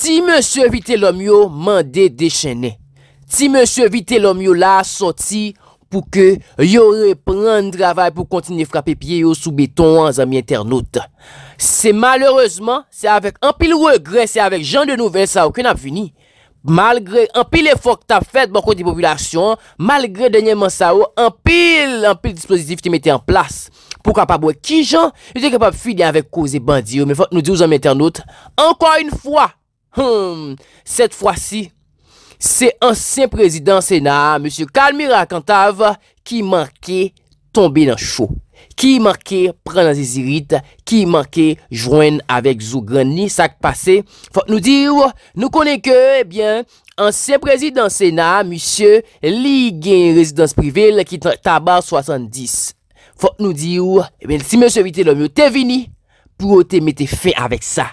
Ti monsi evite lom yo mande deshenne. Ti monsi evite lom yo la soti pou ke yore prende travay pou kontine frape piye yo sou beton an zami internaute. Se malereseman, se avek an pil regre, se avek jan de nouvel sa ou ken ap vini. Malgre, an pil efok ta fet bako di popilasyon, malgre denye man sa ou, oh, an pil, an pil dispositif te mette en plas. Po kapabwe ki jan, yo te kapab fi de avek koze bandi yo, oh, men fok nou di ou zami internaute, anko yon fwa. Hmm, set fwa eh eh si, se ansyen prezident sena, monsye Kalmira Kantav, ki manke tombe nan chou, ki manke pran nan zizirit, ki manke jwen avèk zougran ni sak pase, fòk nou di ou, nou konen ke, ebyen, ansyen prezident sena, monsye Ligien Residence Privé, lè ki tabar 70. Fòk nou di ou, ebyen, si monsye Vité Lomio te vini, pou ou te mette fè avèk sa.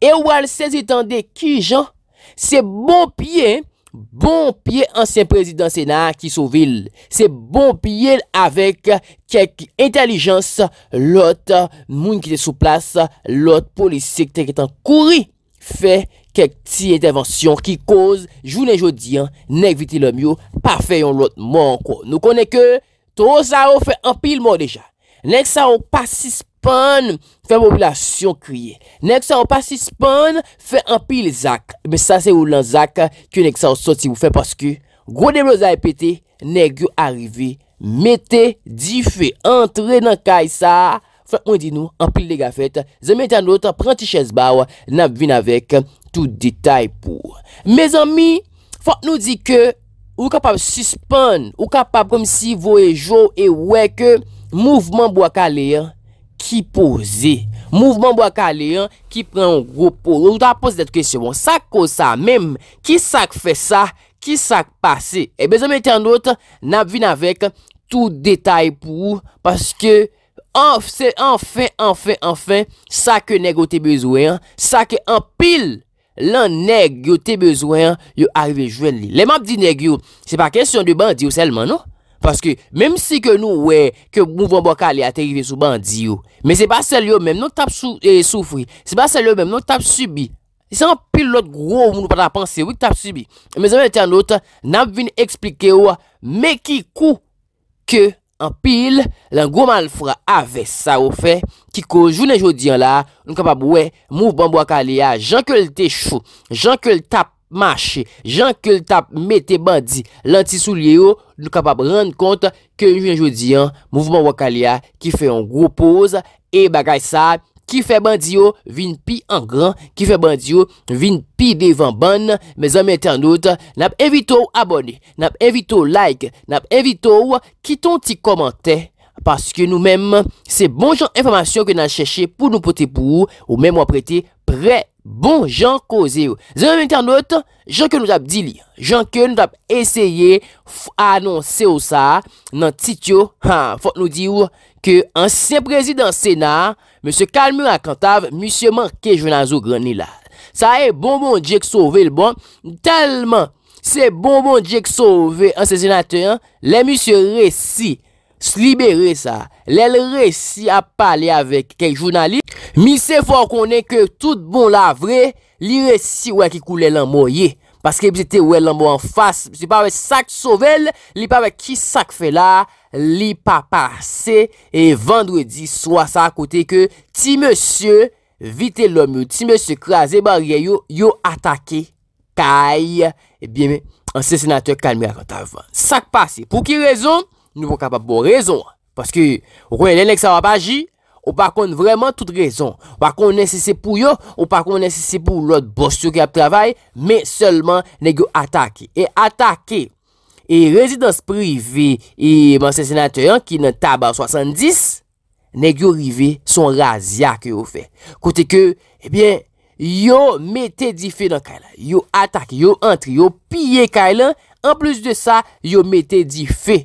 E wal sezitande ki jan, se bon piye, bon piye ansyen prezident sena ki sou vil. Se bon piye avèk kek entelijans, lot moun ki te sou plas, lot polisik te ke tan kouri. Fè kek ti entelijans ki koz jounen jodi an, nek viti le myo, pa fè yon lot moun kwa. Nou konè ke to sa ou fè an pil moun deja, nek sa ou pasis. Spon, fe mobilasyon kriye. Nèk sa ou pa si spon, fe anpil zak. Be sa se ou lan zak, ke nèk sa ou sot si ou fe. Paske, gwo de broz a epete, nèk yo arive, mette, dife, entre nan kay sa. Fak mwen di nou, anpil de gafet, zemete an loutan, pranti ches bawa, nab vin avek, tout detay pou. Me zami, fok nou di ke, ou kapab si spon, ou kapab kom si voye jo, e weke, mouvman bo ak aleye. ki poze, mouvman bo akale ki pren wopo ou ta pose det kese bon, sak kosa mem, ki sak fe sa ki sak pase, e bezo meti anot nap vin avek tout detay pou, paske anfe, anfe, anfe sak neg yo te bezwe sak en pil lan neg yo te bezwe yo arrive jwen li, le map di neg yo se pa kesyon de bandi yo selman nou Paske, mem si ke nou wey, ke mouv bambou akale a te yive sou bandi yo. Men se ba sel yo men, nou tap e, soufri. Se ba sel yo men, nou tap subi. E se an pil lot grov mounou pata panse, wik tap subi. E men zanven ete an lot, nap vin eksplike yo, me ki kou, ke an pil, lan gwo man fwa ave sa ou fe. Ki kou, jounen jodi an la, nou kapab wey, mouv bambou akale a, jan ke lte chou, jan ke ltape. Mache, jan ke l tap mette bandi lan ti sou liyo, nou kapap rande konta ke yon jou diyan, mouvman wakalia ki fe yon gro pose, e bagay sa, ki fe bandi yo, vin pi an gran, ki fe bandi yo, vin pi devan ban, me zan mette an dout, nap evito ou abone, nap evito ou like, nap evito ou, kiton ti komante, paske nou menm, se bon jan informasyon ke nan cheshe pou nou pote pou ou, ou menm waprete pre evito. Bon, janko zi ou. Zan mwen internot, janko nou tap dilir. Janko nou tap esye anonsè ou sa nan tityo. Fok nou di ou ke ansyen prezident senar, ms. Kalmou akantav, ms. Mankejwenazo Granila. Sa e bonbon di ek sove l bon, talman se bonbon di ek sove ansyen zinatè an, le bon. ms. Bon, bon resi. S libere sa. Lè l resi ap pale avek ke jounali. Mi se fò konen ke tout bon la vre. Li resi wè ki koule l anmoye. Paske bi se te wè l anmoye an fas. Si pa wè sak sovel. Li pa wè ki sak fe la. Li pa pase. E vendredi swa sa akote ke ti monsi. Vite l omyo. Ti monsi krasi. E barye yo atake. Kay. E bie me. Anse senatè kalme akote avan. Sak pase. Pou ki rezon? Nou pou kapap bon rezon. Paske, ou konye nenek sa wap aji, ou pa kon vreman tout rezon. Ou pa kon nesesi pou yo, ou pa kon nesesi pou lout bost yo ki ap travay, men seulement nek yo atake. E atake, e rezidans privi, e monsen senatoyan ki nan taba 70, nek yo rive son razia ki yo fe. Kote ke, ebyen, yo mette di fe nan kailan. Yo atake, yo antri, yo pye kailan, en plus de sa, yo mette di fe.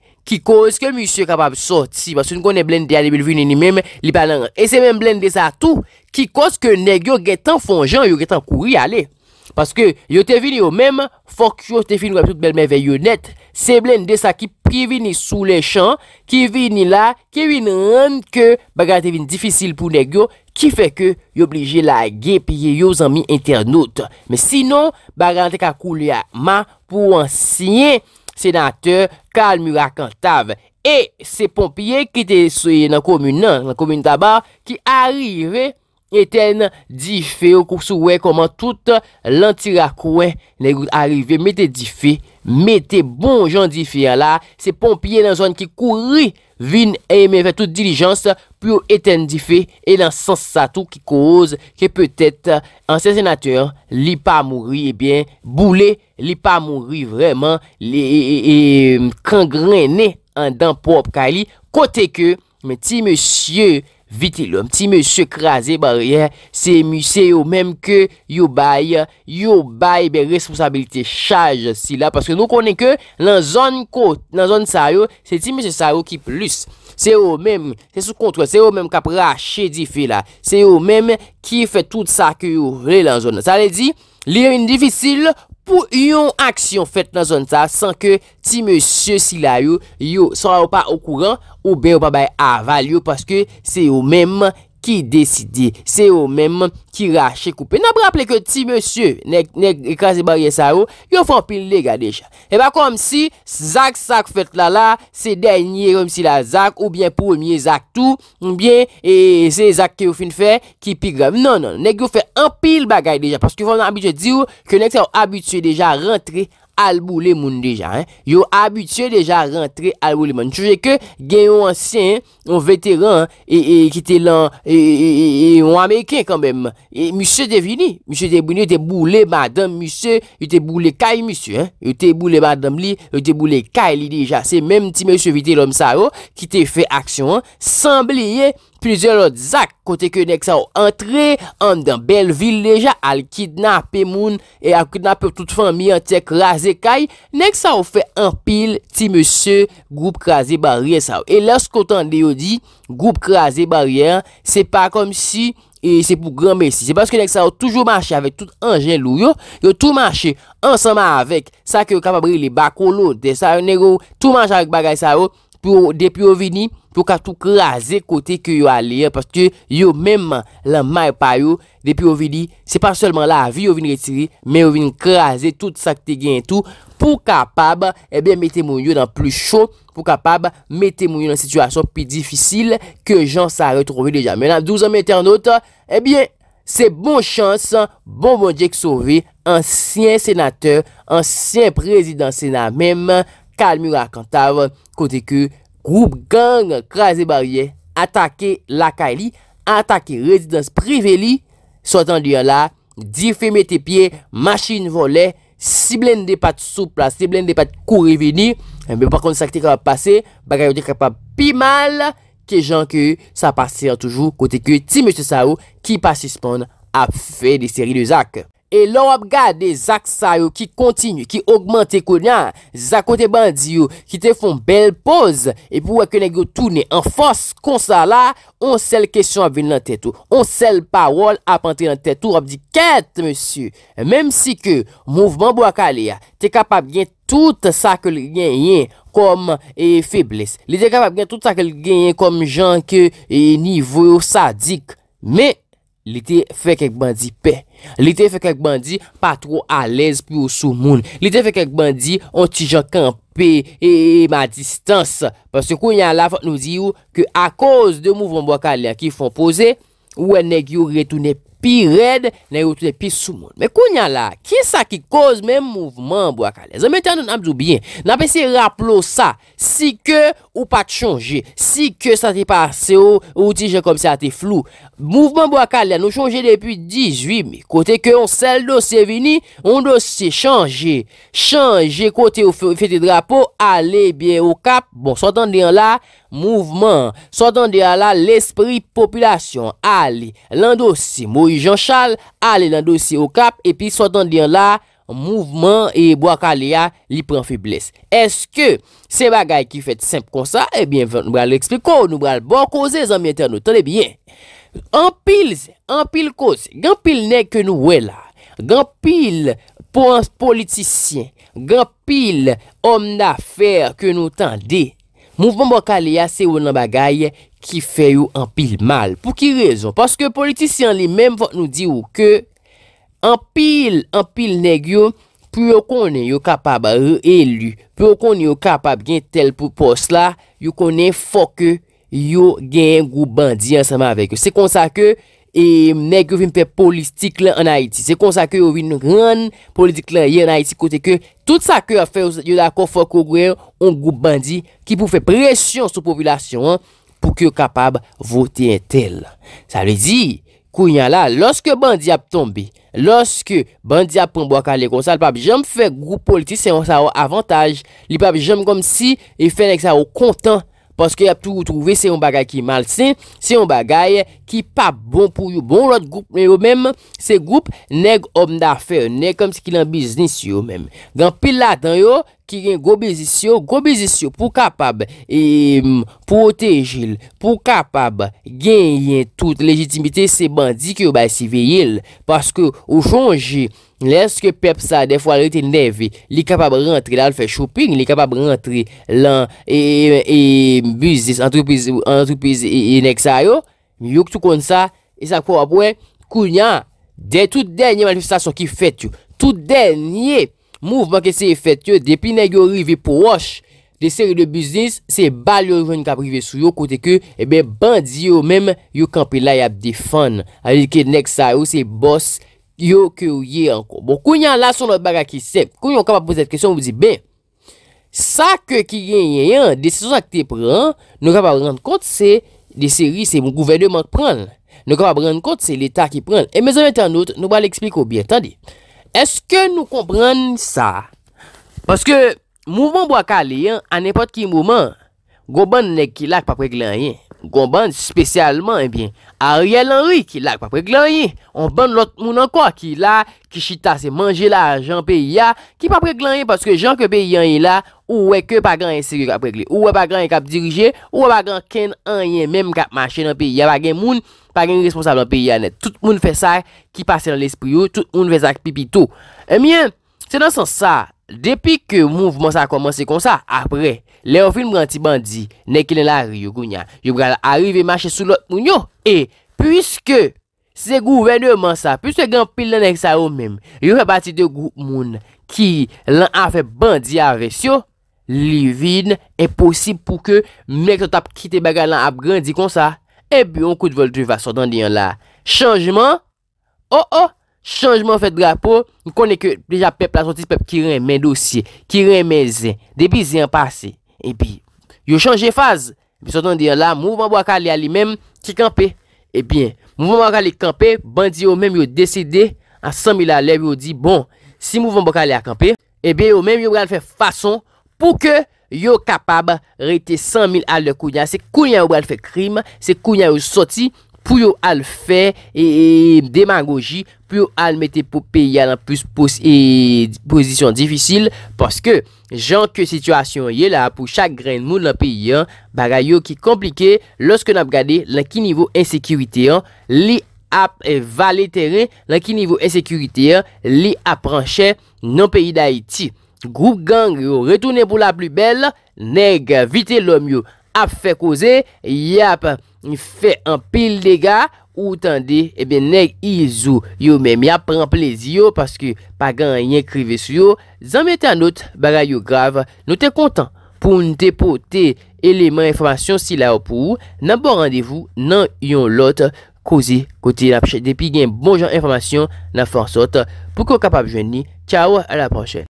Kikoz ke misyo kapab sorti, basi nou konen blende a li bil vini ni mem li banan. E se men blende sa tou, kikoz ke negyo getan fonjan, yo getan kouri ale. Paske yo te vini yo mem, fok yo te vini wap tout belme ve yonet. Se blende sa ki pri vini sou le chan, ki vini la, ki vini ran ke bagante vini difisil pou negyo, ki feke yo blije la gen piye yo zanmi internote. Me sino, bagante ka kouli a ma pou ansyen. Senateur Karl Murakantav E se pompye ki te souye nan komune nan Nan komune tabar Ki arrive eten di fe Ou kousouwe Koman tout lantira kouen Ne gout arrive mette di fe Mette bon jan di fe Se pompye nan zon ki kouri Vin eme ve tout dilijans, pou eten di fe, e lan sans sa tou ki koz, ke peutet ansen senater li pa mouri, e bien boule, li pa mouri vreman, e kangrene an dan pop kali, kote ke, meti monsye, Viti lòm, ti mè sè krasè barè, sè mè sè yo mèm kè yo baye, yo baye bè responsabilite chaj si la. Paske nou konè kè lan zon sa yo, sè ti mè sè sa yo ki plus, sè yo mèm, sè sou kontre, sè yo mèm kap rachè di fi la. Sè yo mèm ki fè tout sa ki yo vè lan zon. Pou yon aksyon fèt nan zon ta san ke ti mè sè si la yo, yo sò la w pa w kougan ou ben w pa bay aval yo paske se yo mèm yon. ki deside, se ou menman ki rache koupe. Nan pou rappele ke ti monsye, nek, nek, e kaze barye sa ou, yo fapil le gadeja. E ba kom si, zak sak fet la la, se denye, kom si la zak, ou bien pounye zak tou, ou bien e se zak ki ou fin fe, ki pi greb. Non, non, nek yo fapil bagay deja, paske yo fapil nabitje di ou, ke nek se ou abitye deja rentre albou le moun deja, yo abitye deja rentre albou le moun, chouje ke gen yon ansyen, yon veteran, ki te lan, yon Ameriken kanbem, yon moussou de vini, moussou de vini, yon te boule badam, moussou, yon te boule kay moussou, yon te boule badam li, yon te boule kay li deja, se menm ti moussou viti lom sa yo, ki te fe aksyon, sanbli ye, Plizè lòd zak kote ke yon ek sa w antre, anm dan bel vil leja, al kidnap e moun, e akidnap e tout fami an ti ek raze kaj, nek sa w fe anpil ti msè, goup kaze barye sa w. E lòs kote an de yon di, goup kaze barye an, se pa kom si, e se pou gran mesi. Se paske nek sa w toujou manche avek tout anjen lou yo, yo tou manche ansama avek sa ke yon kapabri li bakolo de sa yon negou, tou manche avek bagay sa yon, pou depi yon vini, pou ka tou kraze kote ke yo alè, paske yo mèm la may pa yo, depi yo vi li, se pa selman la vi yo vi ni retiri, men yo vi ni kraze tout sa ki te gen tout, pou kapab, ebyen mette moun yo nan plus chok, pou kapab, mette moun yo nan sitwasyon pi difisil, ke jan sa retrovè deja. Menan, douz an mette an not, ebyen, se bon chans, bon bon dièk sove, ansyen senateur, ansyen prezident senat mèm, kalmi rakantav, kote ke yo, Groupe gang krasi barye, atake lakay li, atake rezidans prive li, sotan diya la, dife metepye, machin vole, siblen de pat soupla, siblen de pat kou reveni, me bakon sakte kwa pase, bagayote kwa pi mal, ke jan ke sa pasir toujou kote ke ti mèche sa ou ki pa suspon a fe de seri de zak. E lò wap gade zak sa yo ki kontinu, ki augmente konyan, zakote bandi yo, ki te fon bel pose, e pou wak ke negyo toune an fos kon sa la, on sel kesyon ap ven nan tetou. On sel parol ap antre nan tetou, wap di ket, monsu. Mem si ke mouvman bo ak ale ya, te kapab gen tout sa ke li gen yen kom e, febles. Li te kapab gen tout sa ke li gen yen kom jan ke e, nivou yo sadik. Me! Litè fè kèk bandi pè, litè fè kèk bandi pa tro alez pi ou sou moun, litè fè kèk bandi an ti jan kèm pè e, e ma distans Pase kou nyan la fòt nou di yo ke a koz de mouvman bo akalè ki fòn pose, wè e neg yo retoune pi red, neg yo retoune pi sou moun Mè kou nyan la, ki sa ki koz mè mouvman bo akalè, zè mè tè an nou nabdou bie, nabè se rapplo sa, si ke ou pat chanje, si ke sa te pase ou ti jan kom se a te flou Mouvment Boakalia nou chonje depi 18 mi, kote ke yon sel dosye vini, yon dosye chanje, chanje kote ou fete drapo, ale bien ou kap, bon, sotan diyan la, mouvment, sotan diyan la, l'esprit, populasyon, ale, lan dosye, moui jan chal, ale lan dosye ou kap, epi sotan diyan la, mouvment, e Boakalia li pren fibles. Eske se bagay ki fete semp kon sa, ebyen eh nou bral l'ekspliko, nou bral bon koze zanmye terno, tade byen. An pil se, an pil ko se, gen pil neg ke nou wè la, gen pil politisyen, gen pil om na fèr ke nou tan de, mouvman baka li yase ou nan bagay ki fè yo an pil mal. Pou ki rezon? Paske politisyen li menm vòt nou di ou ke, an pil, an pil neg yo, pou yo konen yo kapab re-élu, pou yo konen yo kapab gen tel pou pos la, yo konen fòk yo. yo gen yon group bandi anseman vek yo. Se kon sa ke, e mnek yo vim fe politik lan an Haiti. Se kon sa ke, yo vim nan gran politik lan yon Haiti kote ke, tout sa ke a fe yon akon fok yo gwen yon group bandi ki pou fe presyon sou populasyon an pou ki yo kapab vote entel. Sa le di, kou yon la, loske bandi ap tombe, loske bandi ap pou mbo akale kon sa, li pab jom fe group politik, se yon sa yo avantaj, li pab jom kom si, e fe nek sa yo kontan Paske ap tou ou trouve se yon bagay ki mal se, se yon bagay ki pa bon pou yon bon lot group men yo men, se group nek om da fe, nek kom se ki lan biznis yo men. Gan pil la tan yo ki gen gobezis yo, gobezis yo pou kapab e protejil, pou kapab genyen tout legitimite se bandi ki yo bay siveyil. Paske ou jonge... Leske pep sa defo alote neve, li kapab rentre la al fè chouping, li kapab rentre lan e, e, e biznis, antropiz, antropiz, e, e nek sa yo, yo k tou kon sa, e sa kon apwen, kou nyan, de tout denye manifestasyon ki fèt yo, tout denye mouvman ki se fèt yo, depi nek yo rive pou wòsh, de seri de biznis, se bal yo rive yon kaprive sou yo, kote ke, ebe, bandi yo mèm, yo kampi la yap di fan, a li ke nek sa yo se bòs. Yo ke ou ye an kon. Bon, kou yon la son not baga ki sep. Kou yon kapa pou zet kresyon, mou zi, ben, sa ke ki gen yon, desi sou sa ki te pran, nou kapa pran kont, se, desi ri, se, mou gouvene man pran. Nou kapa pran kont, se, l'Etat ki pran. E mè zon mè tan nou, nou ba l'eksplikou, bie, tandi. Eske nou kompran sa? Paske, mou moun bo akale yon, an epot ki mou moun, go ban nek ki lak pa prek lan yon. Gon ban spesyalman, ebyen, eh Ariel Henry ki lak pa prek lanyen. On ban lot moun anko, ki la, ki chita se manje la, jan pe ya, ki pa prek lanyen, paske jan ke pe yanyen la, ou weke pa gran yon siri ka prek le, ou weke pa gran yon kap dirije, ou weke pa gran ken anyen menm kap mache nan pe yanyen, pa gen moun, pa gen responsable nan pe yanyen. Tout moun fesak ki pase nan l'espri yo, tout moun fesak pipito. Ebyen, eh se nan san sa, depi ke mouvment sa komanse kon sa, apre, Lè yon film ranti bandi, nèk lè la riyo goun ya. Yon bral arrive machè sou lot moun yo. E, pwiske se gouverne man sa, pwiske gen pil lè nèk sa yo mèm, yon fè bati de goup moun ki lè an fè bandi a resyo, li vin, e posib pou ke mèk sot ap kite baga lè an ap grandi kon sa, e bi yon kout vol tri va sodan diyon la. Chanjman, o oh, o, oh! chanjman fè drapo, yon konen ke deja pep la sotis pep ki ren men dosye, ki ren men zè, debi zè yon pasè. E bi, yo chanje faz. Bi sotan diyo la, mouvan bo akal li alimem ki kampe. E bi, mouvan bo akal li kampe, bandi yo mèm yo deside, an 100.000 alè, yo di, bon, si mouvan bo akal li akampe, e eh bi, yo mèm yo gale fè fason pou ke yo kapab reyte 100.000 alè kounya. Se kounya yo gale fè krim, se kounya yo soti, pou yo al fe e, e demagoji pou yo al mette pou peya nan e, posisyon difisil paske jan ke situasyon ye la pou chak gren moun nan peya baga yo ki komplike loske nan ap gade la ki nivou ensekirite li ap e, valete re la ki nivou ensekirite li ap ranche nan peyi da iti group gang yo retoune pou la plu bel neg vite lom yo ap fe koze yap fè an pil dega ou tan de ebe neg izou yo men mi apren plezi yo paske pa gan yon krive sou yo, zanmen te anot bagay yo grav, nou te kontan pou nou depo te eleman informasyon si la yo pou ou, nan bo randevou nan yon lot kozi kote la pwchete. Depi gen bon jan informasyon nan fwansot pou ko kapap jwen ni. Tchao, ala pwchete.